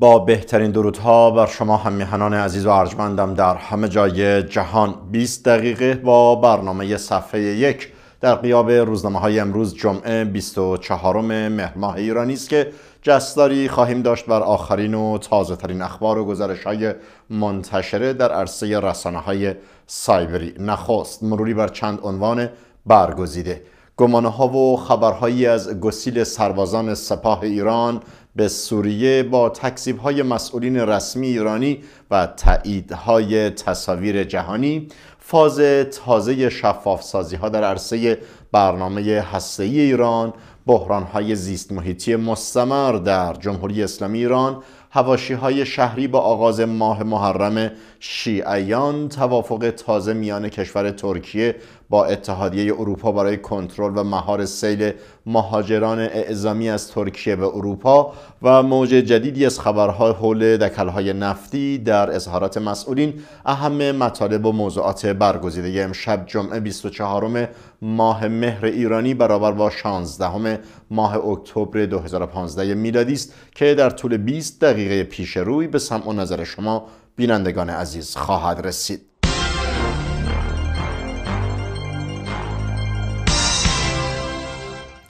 با بهترین درودها بر شما همیهنان عزیز و ارجمندم در همه جای جهان 20 دقیقه با برنامه صفحه یک در قیاب روزنامه های امروز جمعه 24 مهر ماه ایرانی است که جستاری خواهیم داشت بر آخرین و تازه ترین اخبار و گزارش های منتشره در عرصه رسانه های سایبری نخست مروری بر چند عنوان برگزیده گمانه ها و خبرهایی از گسیل سربازان سپاه ایران به سوریه با تکذیب های مسئولین رسمی ایرانی و تاییدهای تصاویر جهانی فاز تازه شفاف سازی ها در عرصه برنامه هسته ایران بحران های زیست محیطی مستمر در جمهوری اسلامی ایران هواشی های شهری با آغاز ماه محرم شیعیان توافق تازه میان کشور ترکیه با اتحادیه اروپا برای کنترل و مهار سیل مهاجران اعزامی از ترکیه به اروپا و موج جدیدی از خبرها حول دکلهای نفتی در اظهارات مسئولین اهم مطالب و موضوعات برگزیده امشب جمعه 24 ماه مهر ایرانی برابر با 16 ماه اکتبر 2015 میلادی است که در طول 20 دقیقه دقیقه پیش روی به سمع و نظر شما بینندگان عزیز خواهد رسید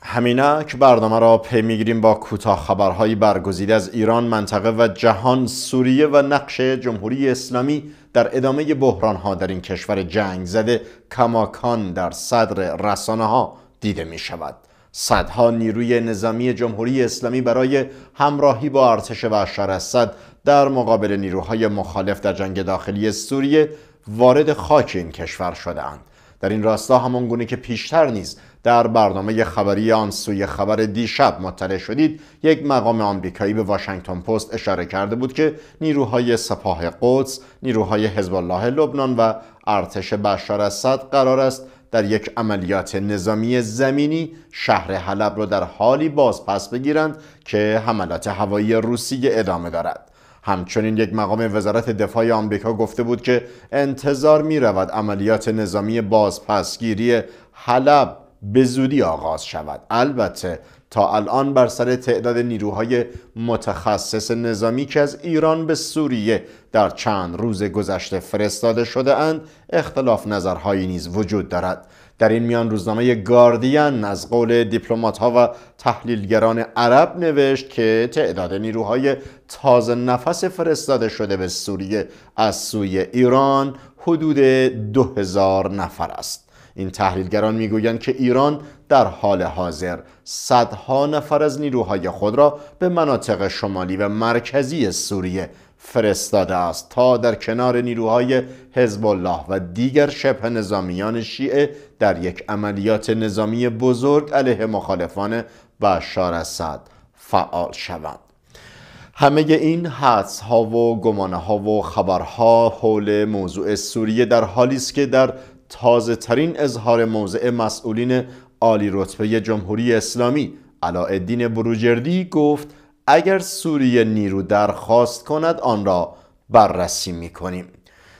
همینک برنامه را پی میگیریم با کوتاه خبرهایی برگزیده از ایران منطقه و جهان سوریه و نقش جمهوری اسلامی در ادامه بحرانها در این کشور جنگ زده کماکان در صدر رسانه ها دیده می شود صدها نیروی نظامی جمهوری اسلامی برای همراهی با ارتش بشار اسد در مقابل نیروهای مخالف در جنگ داخلی سوریه وارد خاک این کشور شدهاند در این راستا همان گونه که پیشتر نیز در برنامه خبری آن سوی خبر دیشب مطلع شدید یک مقام آمریکایی به واشنگتن پست اشاره کرده بود که نیروهای سپاه قدس نیروهای حزب الله لبنان و ارتش بشار اسد قرار است در یک عملیات نظامی زمینی شهر حلب را در حالی بازپس بگیرند که حملات هوایی روسیه ادامه دارد همچنین یک مقام وزارت دفاع آمریکا گفته بود که انتظار می رود عملیات نظامی بازپسگیری حلب به زودی آغاز شود البته تا الان بر سر تعداد نیروهای متخصص نظامی که از ایران به سوریه در چند روز گذشته فرستاده شده اند اختلاف نظرهایی نیز وجود دارد در این میان روزنامه گاردین از قول دیپلومات ها و تحلیلگران عرب نوشت که تعداد نیروهای تازه نفس فرستاده شده به سوریه از سوی ایران حدود 2000 نفر است این تحلیلگران میگویند که ایران در حال حاضر صدها نفر از نیروهای خود را به مناطق شمالی و مرکزی سوریه فرستاده است تا در کنار نیروهای حزب الله و دیگر شبه نظامیان شیعه در یک عملیات نظامی بزرگ علیه مخالفان بشار اسد فعال شوند همه این حدس ها و گمانه ها و خبرها حول موضوع سوریه در حالی است که در تازه ترین اظهار موضع مسئولین عالی رتبه جمهوری اسلامی علاءالدین بروجردی گفت اگر سوریه نیرو درخواست کند آن را بررسی می کنیم.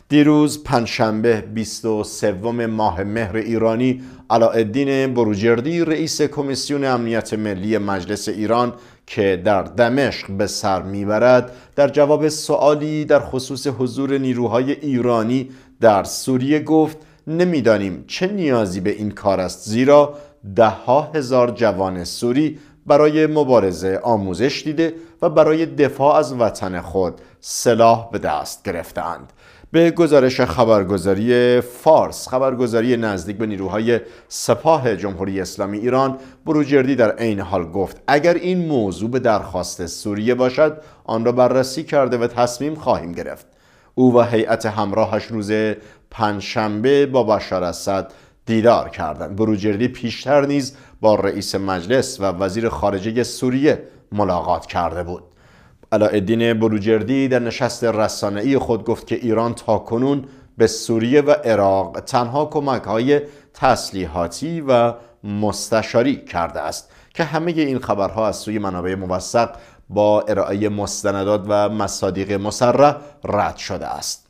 دیروز پنجشنبه 23 ماه مهر ایرانی علاءالدین بروجردی رئیس کمیسیون امنیت ملی مجلس ایران که در دمشق به سر میبرد در جواب سوالی در خصوص حضور نیروهای ایرانی در سوریه گفت نمیدانیم چه نیازی به این کار است زیرا دهها هزار جوان سوری برای مبارزه آموزش دیده و برای دفاع از وطن خود سلاح به دست گرفتند به گزارش خبرگزاری فارس خبرگزاری نزدیک به نیروهای سپاه جمهوری اسلامی ایران بروجردی در عین حال گفت اگر این موضوع به درخواست سوریه باشد آن را بررسی کرده و تصمیم خواهیم گرفت او و هیئت همراهش روز پنجشنبه با بشار اسد دیدار کردند بروجردی پیشتر نیز با رئیس مجلس و وزیر خارجه سوریه ملاقات کرده بود علاءالدین بروجردی در نشست ای خود گفت که ایران تا کنون به سوریه و عراق تنها کمک های تسلیحاتی و مستشاری کرده است که همه این خبرها از سوی منابع موثق با ارائه مستندات و مصادیق مسرح رد شده است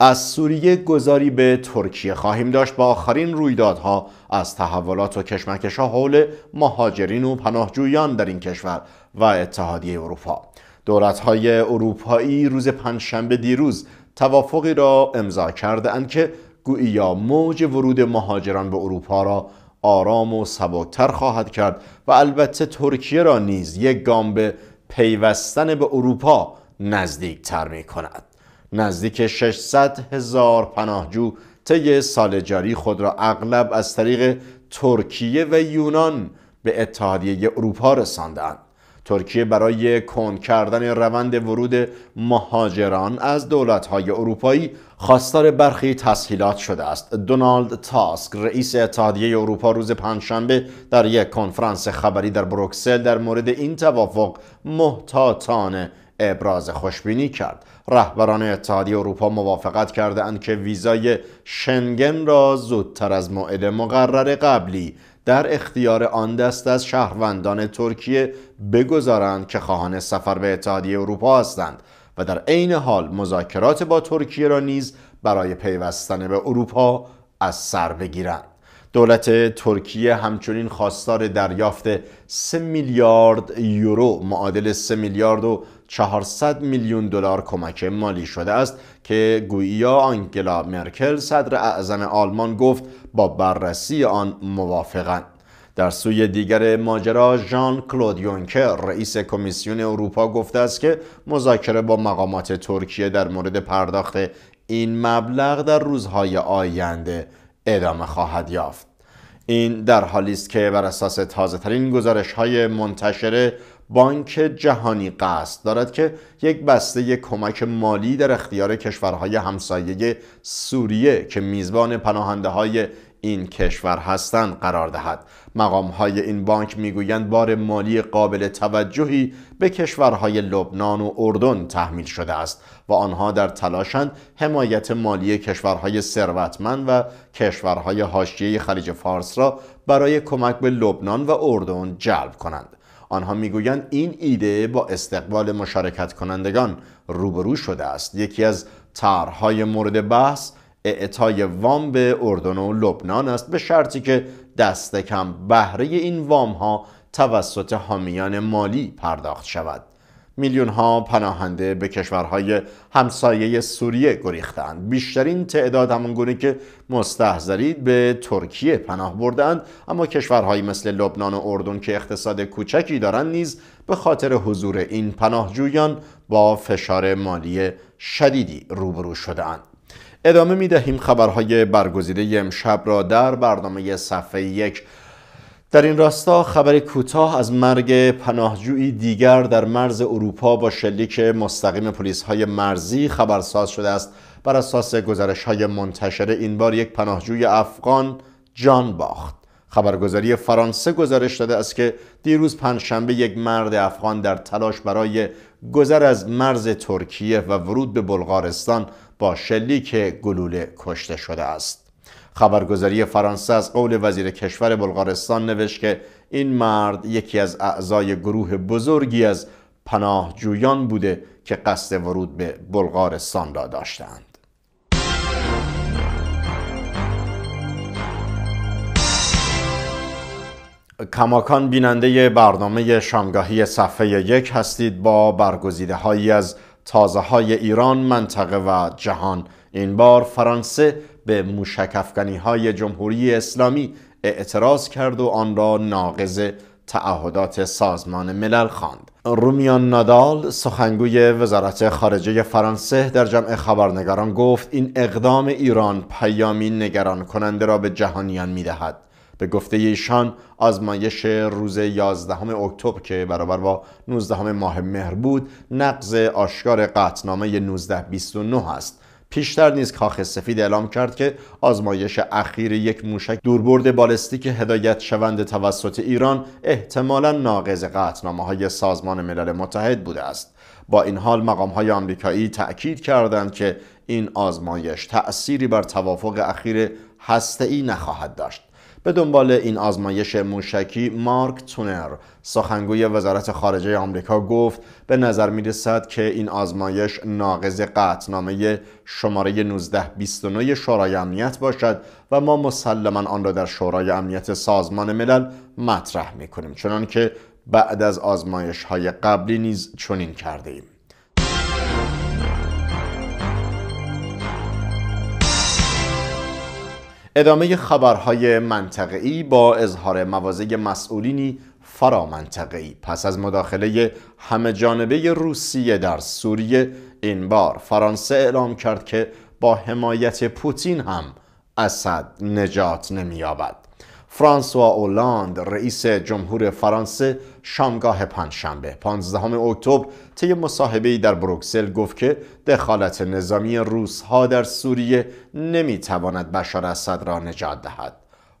از سوریه گذاری به ترکیه خواهیم داشت با آخرین رویدادها از تحولات و ها حول مهاجرین و پناهجویان در این کشور و اتحادیه اروپا دولت‌های اروپایی روز پنجشنبه دیروز توافقی را امضا اند که گویا موج ورود مهاجران به اروپا را آرام و سبکتر خواهد کرد و البته ترکیه را نیز یک گام به پیوستن به اروپا نزدیک تر می کند. نزدیک 600 هزار پناهجو طی سال جاری خود را اغلب از طریق ترکیه و یونان به اتحادیه اروپا رساندند. ترکیه برای کند کردن روند ورود مهاجران از دولت‌های اروپایی خواستار برخی تسهیلات شده است دونالد تاسک رئیس اتحادیه اروپا روز پنجشنبه در یک کنفرانس خبری در بروکسل در مورد این توافق محتاطانه ابراز خوشبینی کرد رهبران اتحادیه اروپا موافقت کرده اند که ویزای شنگن را زودتر از موعد مقرر قبلی در اختیار آن دست از شهروندان ترکیه بگذارند که خواهان سفر به اتحادیه اروپا هستند و در عین حال مذاکرات با ترکیه را نیز برای پیوستن به اروپا از سر بگیرند دولت ترکیه همچنین خواستار دریافت 3 میلیارد یورو معادل 3 میلیارد و 400 میلیون دلار کمک مالی شده است که گویا آنگلا مرکل صدر اعظم آلمان گفت با بررسی آن موافقند در سوی دیگر ماجرا ژان کلود یونکر رئیس کمیسیون اروپا گفته است که مذاکره با مقامات ترکیه در مورد پرداخت این مبلغ در روزهای آینده ادامه خواهد یافت این در حالی است که بر اساس تازه ترین گزارش های منتشره بانک جهانی قصد دارد که یک بسته یک کمک مالی در اختیار کشورهای همسایه سوریه که میزبان پناهنده های این کشور هستند قرار دهد مقام های این بانک میگویند بار مالی قابل توجهی به کشورهای لبنان و اردن تحمیل شده است و آنها در تلاشند حمایت مالی کشورهای ثروتمند و کشورهای حاشیه خلیج فارس را برای کمک به لبنان و اردن جلب کنند آنها میگویند این ایده با استقبال مشارکت کنندگان روبرو شده است یکی از طرحهای مورد بحث اعطای وام به اردن و لبنان است به شرطی که دست کم بهره این وام ها توسط حامیان مالی پرداخت شود میلیون ها پناهنده به کشورهای همسایه سوریه گریختند بیشترین تعداد همون گونه که مستحضرید به ترکیه پناه بردند اما کشورهایی مثل لبنان و اردن که اقتصاد کوچکی دارند نیز به خاطر حضور این پناهجویان با فشار مالی شدیدی روبرو شدند. ادامه می دهیم خبرهای برگزیده امشب را در برنامه صفحه یک در این راستا خبر کوتاه از مرگ پناهجویی دیگر در مرز اروپا با شلیک مستقیم پلیس های مرزی خبرساز شده است بر اساس گزارش های منتشره این بار یک پناهجوی افغان جان باخت خبرگزاری فرانسه گزارش داده است که دیروز پنجشنبه یک مرد افغان در تلاش برای گذر از مرز ترکیه و ورود به بلغارستان با شلیک گلوله کشته شده است خبرگزاری فرانسه از قول وزیر کشور بلغارستان نوشت که این مرد یکی از اعضای گروه بزرگی از پناهجویان بوده که قصد ورود به بلغارستان را داشتند کماکان بیننده برنامه شامگاهی صفحه یک هستید با برگزیده هایی از تازه های ایران منطقه و جهان این بار فرانسه به موشکفگنی های جمهوری اسلامی اعتراض کرد و آن را ناقض تعهدات سازمان ملل خواند. رومیان نادال سخنگوی وزارت خارجه فرانسه در جمع خبرنگاران گفت این اقدام ایران پیامی نگران کننده را به جهانیان میدهد. به گفته ایشان آزمایش روز 11 اکتبر که برابر با 19 ماه مهر بود نقض آشکار قطنامه 1929 است پیشتر نیز کاخ سفید اعلام کرد که آزمایش اخیر یک موشک دوربرد بالستیک هدایت شوند توسط ایران احتمالا ناقض قطنامه های سازمان ملل متحد بوده است با این حال مقام های آمریکایی تأکید کردند که این آزمایش تأثیری بر توافق اخیر ای نخواهد داشت به دنبال این آزمایش موشکی مارک تونر سخنگوی وزارت خارجه آمریکا گفت به نظر می رسد که این آزمایش ناقض قطعنامه شماره 1929 شورای امنیت باشد و ما مسلما آن را در شورای امنیت سازمان ملل مطرح می کنیم چنان که بعد از آزمایش های قبلی نیز چنین کرده ایم. ادامه خبرهای منطقه‌ای با اظهار مواضع مسئولینی فرا ای پس از مداخله همه جانبه روسیه در سوریه این بار فرانسه اعلام کرد که با حمایت پوتین هم اسد نجات نمییابد فرانسوا اولاند رئیس جمهور فرانسه شامگاه پنجشنبه 15 اکتبر طی مصاحبه در بروکسل گفت که دخالت نظامی روسها در سوریه نمیتواند بشار اسد را نجات دهد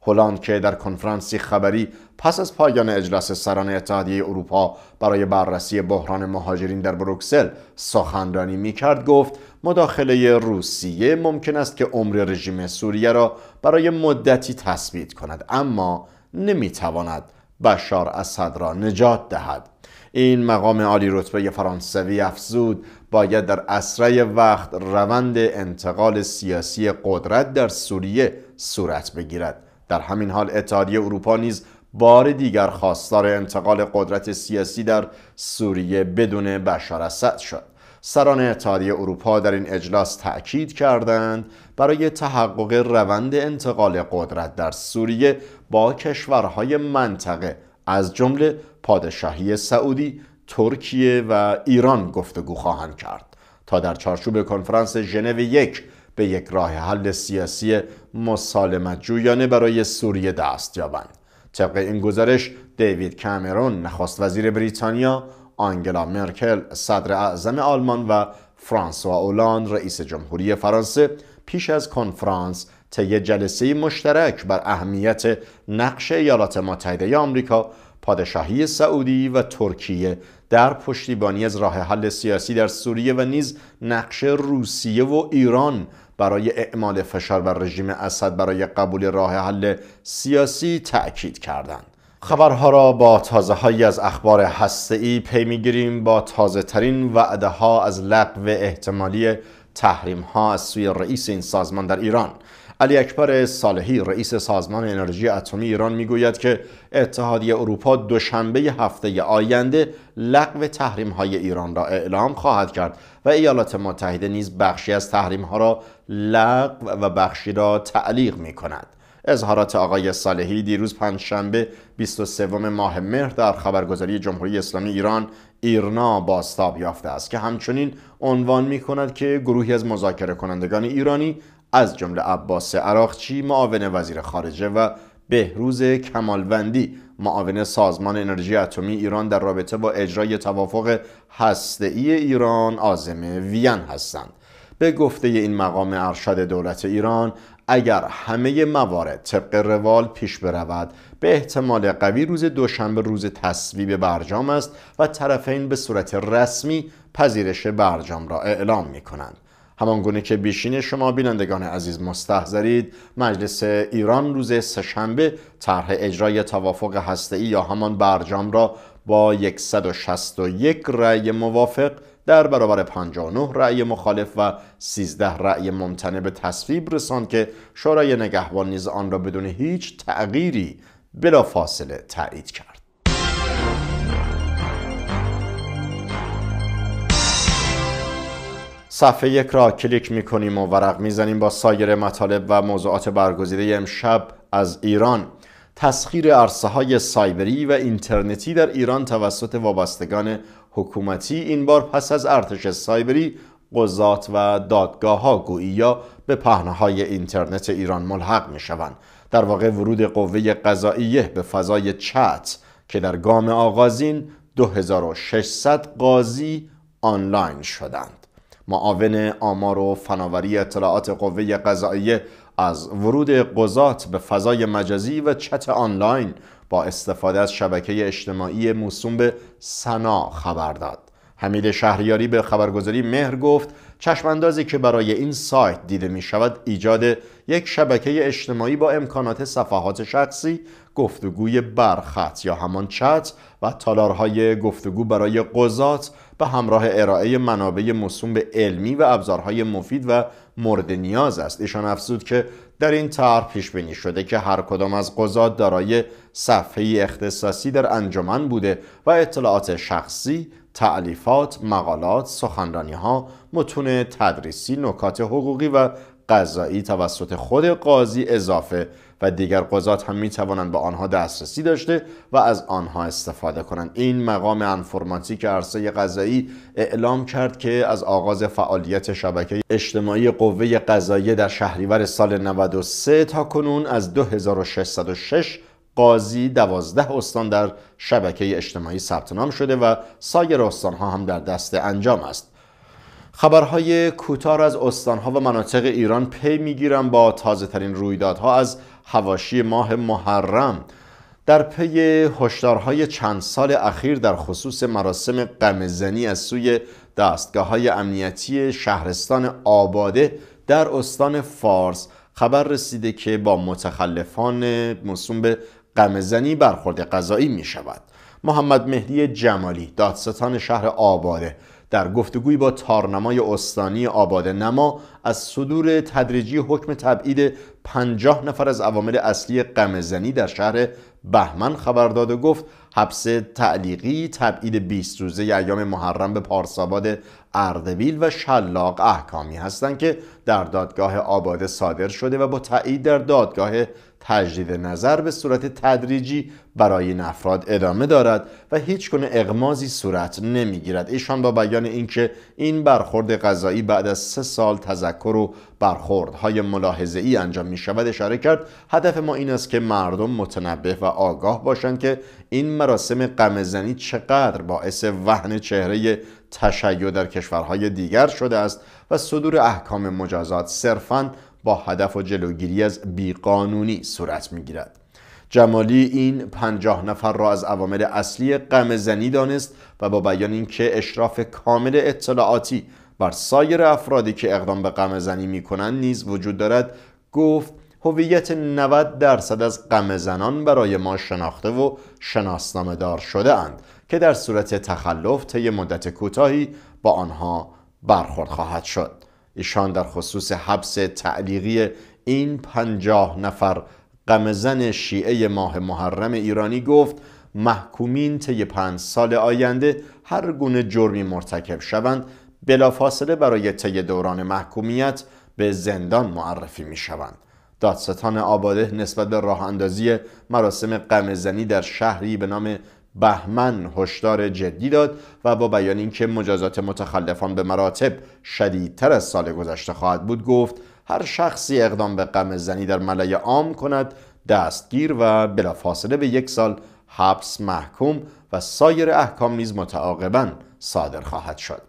هلند که در کنفرانسی خبری پس از پایان اجلاس سران اتحادیه اروپا برای بررسی بحران مهاجرین در بروکسل سخنرانی میکرد گفت مداخله روسیه ممکن است که عمر رژیم سوریه را برای مدتی تثبیت کند اما نمیتواند بشار اسد را نجات دهد این مقام عالی رتبه فرانسوی افزود باید در اسرع وقت روند انتقال سیاسی قدرت در سوریه صورت بگیرد در همین حال اتحادیه اروپا نیز بار دیگر خواستار انتقال قدرت سیاسی در سوریه بدون بشار اسد شد سران اتحادیه اروپا در این اجلاس تأکید کردند برای تحقق روند انتقال قدرت در سوریه با کشورهای منطقه از جمله پادشاهی سعودی، ترکیه و ایران گفتگو خواهند کرد تا در چارچوب کنفرانس ژنو یک به یک راه حل سیاسی مسالمت جویانه برای سوریه دست یابند. طبق این گزارش دیوید کامرون نخست وزیر بریتانیا آنگلا مرکل صدر اعظم آلمان و فرانسوا اولاند رئیس جمهوری فرانسه پیش از کنفرانس طی جلسه مشترک بر اهمیت نقش ایالات متحده آمریکا پادشاهی سعودی و ترکیه در پشتیبانی از راه حل سیاسی در سوریه و نیز نقش روسیه و ایران برای اعمال فشار بر رژیم اسد برای قبول راه حل سیاسی تأکید کردند. خبرها را با تازه هایی از اخبار هسته ای پی میگیریم با تازه ترین وعده ها از لغو احتمالی تحریم ها از سوی رئیس این سازمان در ایران علی اکبر صالحی رئیس سازمان انرژی اتمی ایران میگوید که اتحادیه اروپا دوشنبه هفته آینده لغو تحریم های ایران را اعلام خواهد کرد و ایالات متحده نیز بخشی از تحریم ها را لغو و بخشی را تعلیق می کند اظهارات آقای صالحی دیروز پنجشنبه 23 ماه مهر در خبرگزاری جمهوری اسلامی ایران ایرنا باستاب یافته است که همچنین عنوان می کند که گروهی از مذاکره کنندگان ایرانی از جمله عباس عراقچی معاون وزیر خارجه و بهروز کمالوندی معاون سازمان انرژی اتمی ایران در رابطه با اجرای توافق هسته‌ای ایران عازم وین هستند به گفته این مقام ارشد دولت ایران اگر همه موارد طبق روال پیش برود به احتمال قوی روز دوشنبه روز تصویب برجام است و طرفین به صورت رسمی پذیرش برجام را اعلام می کنند. گونه که بیشین شما بینندگان عزیز مستحضرید مجلس ایران روز سهشنبه طرح اجرای توافق هسته‌ای یا همان برجام را با 161 رأی موافق در برابر 59 رأی مخالف و 13 رأی ممتنع به تصویب رساند که شورای نگهبان نیز آن را بدون هیچ تغییری بلافاصله تایید کرد صفحه یک را کلیک کنیم و ورق میزنیم با سایر مطالب و موضوعات برگزیده امشب از ایران تسخیر عرصه های سایبری و اینترنتی در ایران توسط وابستگان حکومتی این بار پس از ارتش سایبری قضات و دادگاه ها گویی یا به پهنه های اینترنت ایران ملحق می شوند. در واقع ورود قوه قضاییه به فضای چت که در گام آغازین 2600 قاضی آنلاین شدند. معاون آمار و فناوری اطلاعات قوه قضاییه از ورود قضات به فضای مجازی و چت آنلاین با استفاده از شبکه اجتماعی موسوم به سنا خبر داد حمید شهریاری به خبرگزاری مهر گفت چشماندازی که برای این سایت دیده می شود ایجاد یک شبکه اجتماعی با امکانات صفحات شخصی، گفتگوی برخط یا همان چت و تالارهای گفتگو برای قضات به همراه ارائه منابع موسوم به علمی و ابزارهای مفید و مورد نیاز است ایشان افزود که در این طرح پیش بینی شده که هر کدام از قضات دارای صفحه اختصاصی در انجمن بوده و اطلاعات شخصی تعلیفات، مقالات، سخنرانی ها، متون تدریسی، نکات حقوقی و قضایی توسط خود قاضی اضافه و دیگر قضات هم می به آنها دسترسی داشته و از آنها استفاده کنند این مقام انفرماتیک عرصه قضایی اعلام کرد که از آغاز فعالیت شبکه اجتماعی قوه قضایی در شهریور سال 93 تا کنون از 2606 قاضی دوازده استان در شبکه اجتماعی ثبت نام شده و سایر ها هم در دست انجام است خبرهای کوتاه از استانها و مناطق ایران پی میگیرم با تازه ترین رویدادها از هواشی ماه محرم در پی هشدارهای چند سال اخیر در خصوص مراسم قمزنی از سوی دستگاه های امنیتی شهرستان آباده در استان فارس خبر رسیده که با متخلفان موسوم به غم زنی برخورد قضایی می شود محمد مهدی جمالی دادستان شهر آباده در گفتگوی با تارنمای استانی آباده نما از صدور تدریجی حکم تبعید 50 نفر از عوامل اصلی غم در شهر بهمن خبر داد و گفت حبس تعلیقی تبعید 20 روزه ایام محرم به پارساباد اردبیل و شلاق احکامی هستند که در دادگاه آباده صادر شده و با تایید در دادگاه تجدید نظر به صورت تدریجی برای این افراد ادامه دارد و هیچ گونه اغمازی صورت نمیگیرد ایشان با بیان اینکه این برخورد قضایی بعد از سه سال تذکر و برخوردهای ملاحظه ای انجام می شود اشاره کرد هدف ما این است که مردم متنبه و آگاه باشند که این مراسم قمزنی چقدر باعث وحن چهره تشیع در کشورهای دیگر شده است و صدور احکام مجازات صرفا با هدف و جلوگیری از بیقانونی صورت می گیرد. جمالی این پنجاه نفر را از عوامل اصلی قمزنی دانست و با بیان اینکه اشراف کامل اطلاعاتی بر سایر افرادی که اقدام به قمه زنی می کنند نیز وجود دارد گفت هویت 90 درصد از قمه زنان برای ما شناخته و شناسنامه دار شده اند که در صورت تخلف طی مدت کوتاهی با آنها برخورد خواهد شد ایشان در خصوص حبس تعلیقی این پنجاه نفر قمزن شیعه ماه محرم ایرانی گفت محکومین طی پنج سال آینده هر گونه جرمی مرتکب شوند بلافاصله برای طی دوران محکومیت به زندان معرفی می شوند. دادستان آباده نسبت به راه اندازی مراسم قمزنی در شهری به نام بهمن هشدار جدی داد و با بیان اینکه مجازات متخلفان به مراتب شدیدتر از سال گذشته خواهد بود گفت هر شخصی اقدام به قمزنی زنی در ملای عام کند دستگیر و بلافاصله به یک سال حبس محکوم و سایر احکام نیز متعاقبا صادر خواهد شد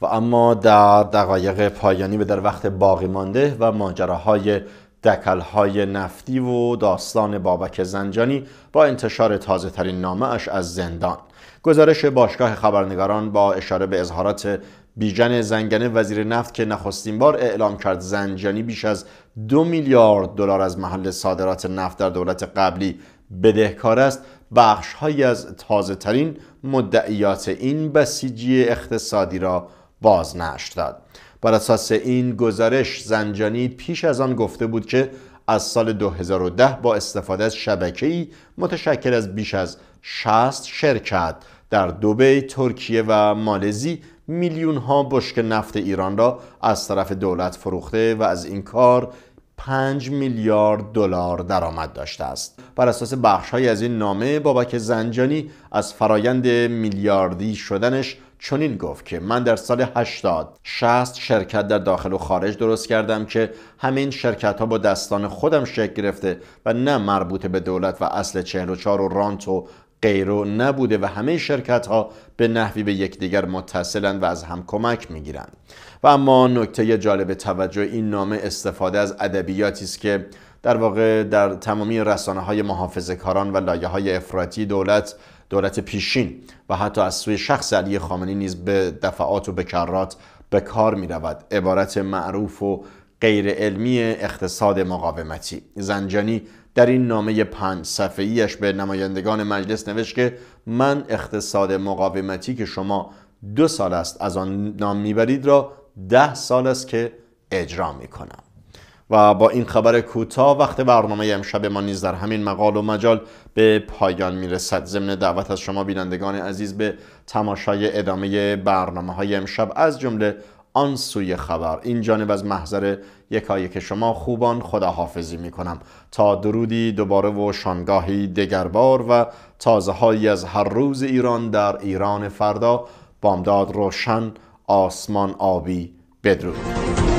و اما در دقایق پایانی به در وقت باقی مانده و ماجراهای دکلهای نفتی و داستان بابک زنجانی با انتشار تازه ترین نامه اش از زندان گزارش باشگاه خبرنگاران با اشاره به اظهارات بیژن زنگنه وزیر نفت که نخستین بار اعلام کرد زنجانی بیش از دو میلیارد دلار از محل صادرات نفت در دولت قبلی بدهکار است بخشهایی از تازه ترین مدعیات این بسیجی اقتصادی را بازنشر داد بر اساس این گزارش زنجانی پیش از آن گفته بود که از سال 2010 با استفاده از شبکه‌ای متشکل از بیش از 60 شرکت در دوبی، ترکیه و مالزی میلیون ها بشک نفت ایران را از طرف دولت فروخته و از این کار 5 میلیارد دلار درآمد داشته است بر اساس بخش های از این نامه بابک زنجانی از فرایند میلیاردی شدنش چنین گفت که من در سال 80 60 شرکت در داخل و خارج درست کردم که همین شرکت ها با دستان خودم شکل گرفته و نه مربوط به دولت و اصل 44 و رانت و غیرو نبوده و همه شرکت ها به نحوی به یکدیگر متصلند و از هم کمک میگیرند و اما نکته جالب توجه این نامه استفاده از ادبیاتی است که در واقع در تمامی رسانه های محافظه کاران و لایه های افراطی دولت دولت پیشین و حتی از سوی شخص علی خامنی نیز به دفعات و به کرات به کار می رود عبارت معروف و غیر علمی اقتصاد مقاومتی زنجانی در این نامه پنج صفحه‌ایش به نمایندگان مجلس نوشت که من اقتصاد مقاومتی که شما دو سال است از آن نام میبرید را ده سال است که اجرا می و با این خبر کوتاه وقت برنامه امشب ما نیز در همین مقال و مجال به پایان میرسد ضمن دعوت از شما بینندگان عزیز به تماشای ادامه برنامه های امشب از جمله آن سوی خبر این جانب از محضر یکایی که شما خوبان خداحافظی حافظی تا درودی دوباره و شانگاهی دگربار و تازه هایی از هر روز ایران در ایران فردا بامداد روشن آسمان آبی بدرود